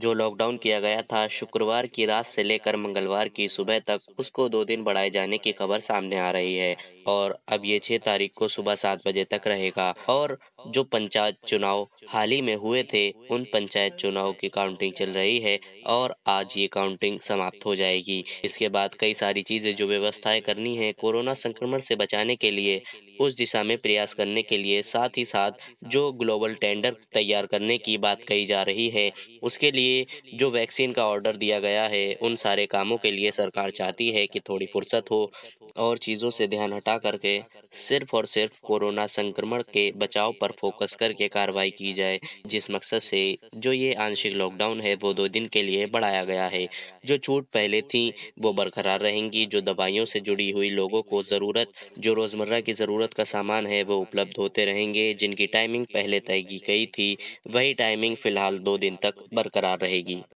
जो लॉकडाउन किया गया था शुक्रवार की रात से लेकर मंगलवार की सुबह तक उसको दो दिन बढ़ाए जाने की खबर सामने आ रही है और अब ये छह तारीख को सुबह सात बजे तक रहेगा और जो पंचायत चुनाव हाल ही में हुए थे उन पंचायत चुनाव की काउंटिंग चल रही है और आज ये काउंटिंग समाप्त हो जाएगी इसके बाद कई सारी चीजें जो व्यवस्थाएं करनी है कोरोना संक्रमण से बचाने के लिए उस दिशा में प्रयास करने के लिए साथ ही साथ जो ग्लोबल टेंडर तैयार करने की बात कही जा रही है उसके लिए जो वैक्सीन का ऑर्डर दिया गया है उन सारे कामों के लिए सरकार चाहती है कि थोड़ी फुर्सत हो और चीज़ों से ध्यान हटा करके सिर्फ और सिर्फ कोरोना संक्रमण के बचाव पर फोकस करके कार्रवाई की जाए जिस मकसद से जो ये आंशिक लॉकडाउन है वो दो दिन के लिए बढ़ाया गया है जो छूट पहले थी वो बरकरार रहेंगी जो दवाइयों से जुड़ी हुई लोगों को ज़रूरत जो रोज़मर्रा की ज़रूरत ज़रूरत का सामान है वो उपलब्ध होते रहेंगे जिनकी टाइमिंग पहले तय की गई थी वही टाइमिंग फिलहाल दो दिन तक बरकरार रहेगी